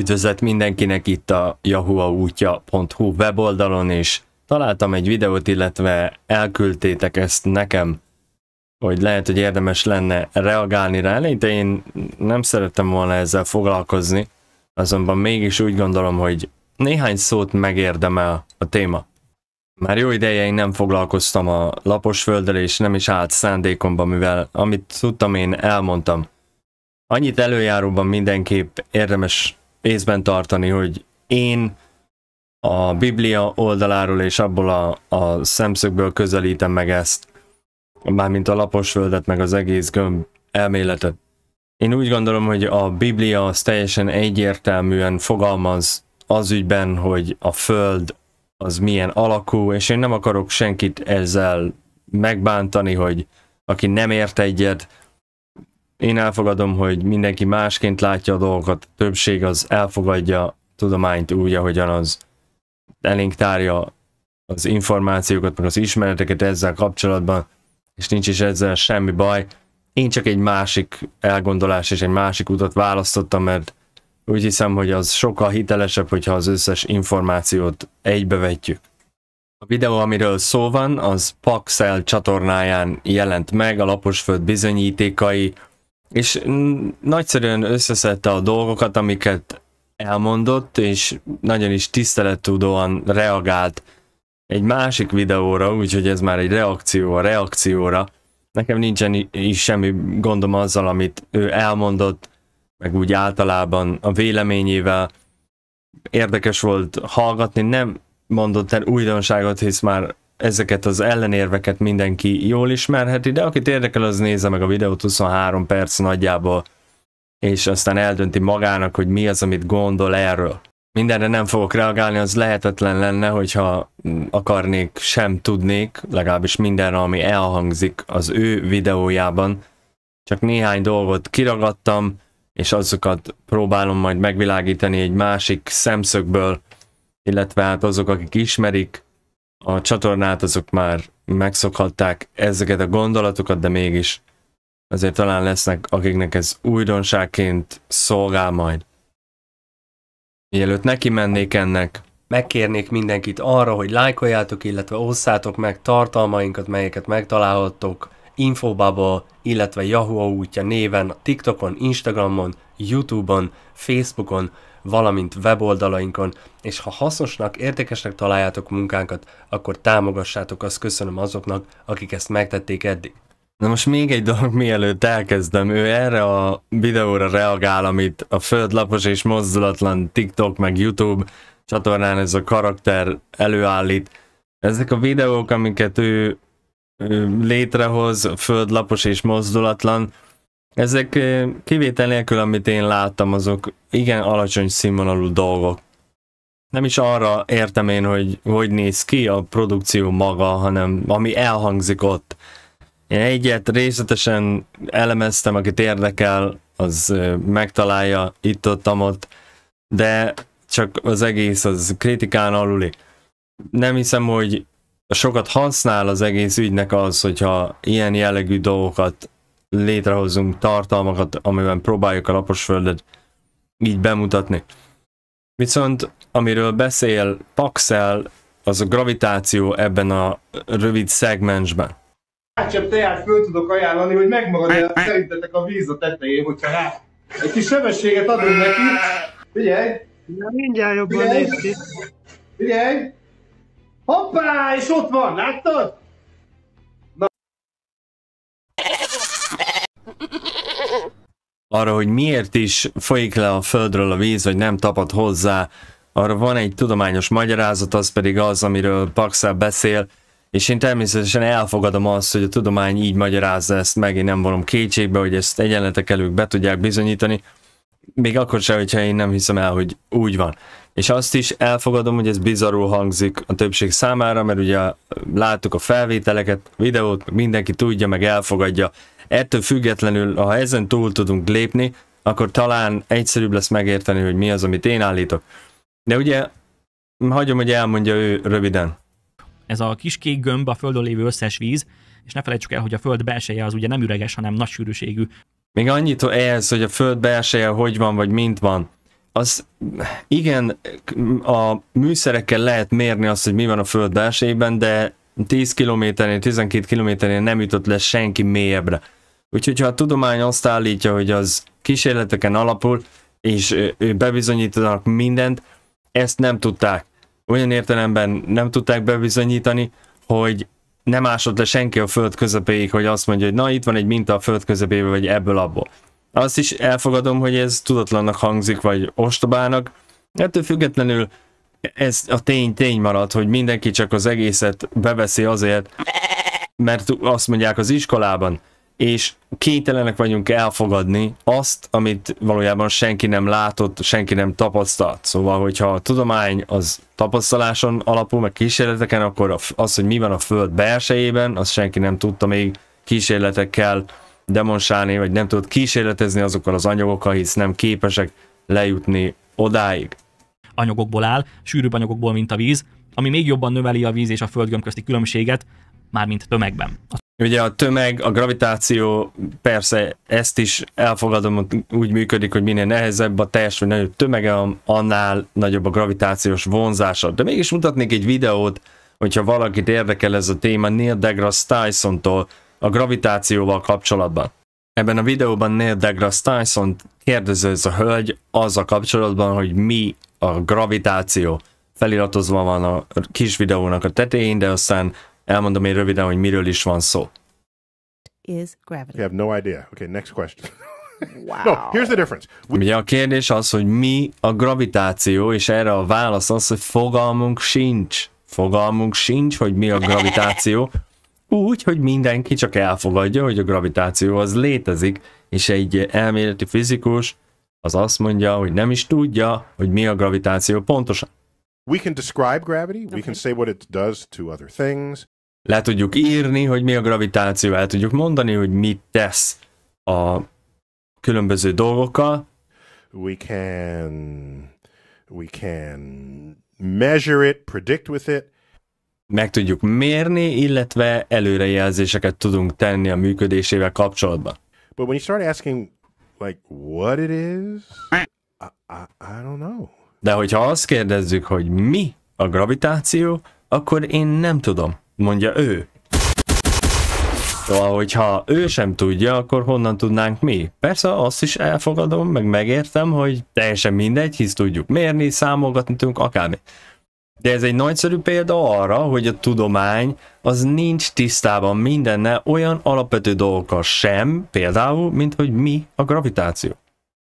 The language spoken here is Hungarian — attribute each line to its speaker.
Speaker 1: Üdvözlet mindenkinek itt a yahuaútja.hu weboldalon, és találtam egy videót, illetve elküldtétek ezt nekem, hogy lehet, hogy érdemes lenne reagálni rá. de én nem szerettem volna ezzel foglalkozni, azonban mégis úgy gondolom, hogy néhány szót megérdemel a téma. Már jó ideje én nem foglalkoztam a lapos földdel, és nem is állt szándékomban, mivel amit tudtam, én elmondtam. Annyit előjáróban mindenképp érdemes észben tartani, hogy én a Biblia oldaláról és abból a, a szemszögből közelítem meg ezt, mármint a lapos földet, meg az egész gömb elméletet. Én úgy gondolom, hogy a Biblia az teljesen egyértelműen fogalmaz az ügyben, hogy a föld az milyen alakú, és én nem akarok senkit ezzel megbántani, hogy aki nem ért egyet, én elfogadom, hogy mindenki másként látja a dolgokat, a többség az elfogadja a tudományt úgy, ahogyan az elénk tárja az információkat, meg az ismereteket ezzel kapcsolatban, és nincs is ezzel semmi baj. Én csak egy másik elgondolás és egy másik utat választottam, mert úgy hiszem, hogy az sokkal hitelesebb, hogyha az összes információt egybevetjük. A videó, amiről szó van, az Paxel csatornáján jelent meg a Laposföld bizonyítékai, és nagyszerűen összeszedte a dolgokat, amiket elmondott, és nagyon is tisztelettudóan reagált egy másik videóra, úgyhogy ez már egy reakció a reakcióra. Nekem nincsen is semmi gondom azzal, amit ő elmondott, meg úgy általában a véleményével. Érdekes volt hallgatni, nem mondott el újdonságot, hisz már ezeket az ellenérveket mindenki jól ismerheti, de akit érdekel, az nézze meg a videót 23 perc nagyjából, és aztán eldönti magának, hogy mi az, amit gondol erről. Mindenre nem fogok reagálni, az lehetetlen lenne, hogyha akarnék, sem tudnék, legalábbis mindenre, ami elhangzik az ő videójában. Csak néhány dolgot kiragadtam, és azokat próbálom majd megvilágítani egy másik szemszögből, illetve hát azok, akik ismerik, a csatornát azok már megszokhatták ezeket a gondolatokat, de mégis azért talán lesznek, akiknek ez újdonságként szolgál majd. Mielőtt neki mennék ennek, megkérnék mindenkit arra, hogy lájkoljátok, illetve osszátok meg tartalmainkat, melyeket megtalálhattok Infobubble, illetve Yahoo útja néven TikTokon, Instagramon, YouTube-on, Facebookon, valamint weboldalainkon, és ha hasznosnak, értékesnek találjátok munkánkat, akkor támogassátok, azt köszönöm azoknak, akik ezt megtették eddig. Na most még egy dolog, mielőtt elkezdem, ő erre a videóra reagál, amit a földlapos és mozdulatlan TikTok meg YouTube csatornán ez a karakter előállít. Ezek a videók, amiket ő létrehoz, földlapos és mozdulatlan. Ezek kivétel nélkül, amit én láttam, azok igen alacsony színvonalú dolgok. Nem is arra értem én, hogy hogy néz ki a produkció maga, hanem ami elhangzik ott. Én egyet részletesen elemeztem, akit érdekel, az megtalálja itt ott de csak az egész az kritikán aluli. Nem hiszem, hogy sokat használ az egész ügynek az, hogyha ilyen jellegű dolgokat létrehozunk, tartalmakat, amiben próbáljuk a laposföldet így bemutatni. Viszont amiről beszél Paxel, az a gravitáció ebben a rövid szegmensben. Hátsebb teát föl tudok ajánlani, hogy megmarad szerintetek a víz a tetején, hogyha rá egy kis sebességet adunk neki. Figyelj! Na mindjárt jobban néz Figyelj! Hoppá, és ott van, láttad? Na. Arra, hogy miért is folyik le a földről a víz, vagy nem tapad hozzá, arra van egy tudományos magyarázat, az pedig az, amiről Paxel beszél, és én természetesen elfogadom azt, hogy a tudomány így magyarázza ezt meg, én nem vonom kétségbe, hogy ezt egyenletek elők be tudják bizonyítani, még akkor sem, hogyha én nem hiszem el, hogy úgy van és azt is elfogadom, hogy ez bizarul hangzik a többség számára, mert ugye láttuk a felvételeket, videót, mindenki tudja, meg elfogadja. Ettől függetlenül, ha ezen túl tudunk lépni, akkor talán egyszerűbb lesz megérteni, hogy mi az, amit én állítok. De ugye, hagyom, hogy elmondja ő röviden. Ez a kis kék gömb a földön lévő összes víz, és ne felejtsük el, hogy a föld belseje az ugye nem üreges, hanem nagy sűrűségű. Még annyit ehhez, hogy a föld belseje hogy van, vagy mint van az igen, a műszerekkel lehet mérni azt, hogy mi van a föld belsejében, de 10 kilométernél, 12 kilométernél nem jutott le senki mélyebbre. Úgyhogy ha a tudomány azt állítja, hogy az kísérleteken alapul, és bebizonyítanak mindent, ezt nem tudták. Olyan értelemben nem tudták bebizonyítani, hogy nem ásott le senki a föld közepéig, hogy azt mondja, hogy na itt van egy minta a föld közepében, vagy ebből abból. Azt is elfogadom, hogy ez tudatlannak hangzik, vagy ostobának. Ettől függetlenül ez a tény tény marad, hogy mindenki csak az egészet beveszi azért, mert azt mondják az iskolában, és kénytelenek vagyunk elfogadni azt, amit valójában senki nem látott, senki nem tapasztalt. Szóval, hogyha a tudomány az tapasztaláson alapul, meg kísérleteken, akkor az, hogy mi van a Föld belsejében, azt senki nem tudta még kísérletekkel demonstrálni, vagy nem tudod kísérletezni azokkal az anyagokkal, hisz nem képesek lejutni odáig. Anyagokból áll, sűrűbb anyagokból, mint a víz, ami még jobban növeli a víz és a földgömb közti különbséget, mármint tömegben. Ugye a tömeg, a gravitáció, persze ezt is elfogadom, úgy működik, hogy minél nehezebb a test, vagy nagyobb tömege, annál nagyobb a gravitációs vonzása. De mégis mutatnék egy videót, hogyha valakit érdekel ez a téma, Neil deGrasse Tyson-tól, a gravitációval kapcsolatban. Ebben a videóban Neil deGrasse Tyson kérdezőz a hölgy a kapcsolatban, hogy mi a gravitáció. Feliratozva van a kis videónak a tetején, de aztán elmondom én röviden, hogy miről is van szó. Is gravity. You have no idea. Okay, next question. Wow. No, here's the difference. We... Ugye a kérdés az, hogy mi a gravitáció, és erre a válasz az, hogy fogalmunk sincs. Fogalmunk sincs, hogy mi a gravitáció. Úgy, hogy mindenki csak elfogadja, hogy a gravitáció az létezik, és egy elméleti fizikus az azt mondja, hogy nem is tudja, hogy mi a gravitáció pontosan. We can describe gravity, we can say what it does to other things. Le tudjuk írni, hogy mi a gravitáció, el tudjuk mondani, hogy mit tesz a különböző dolgokkal. We can we can measure it, predict with it, meg tudjuk mérni, illetve előrejelzéseket tudunk tenni a működésével kapcsolatban. But when you start asking like what it is, I, I, I don't know. De hogyha azt kérdezzük, hogy mi a gravitáció, akkor én nem tudom, mondja ő. Szóval, hogyha ő sem tudja, akkor honnan tudnánk mi? Persze azt is elfogadom, meg megértem, hogy teljesen mindegy, hisz tudjuk mérni, számolgatni tudunk, akármi. De ez egy nagyszerű példa arra, hogy a tudomány az nincs tisztában mindenne olyan alapvető dolgokkal sem, például, mint hogy mi a gravitáció.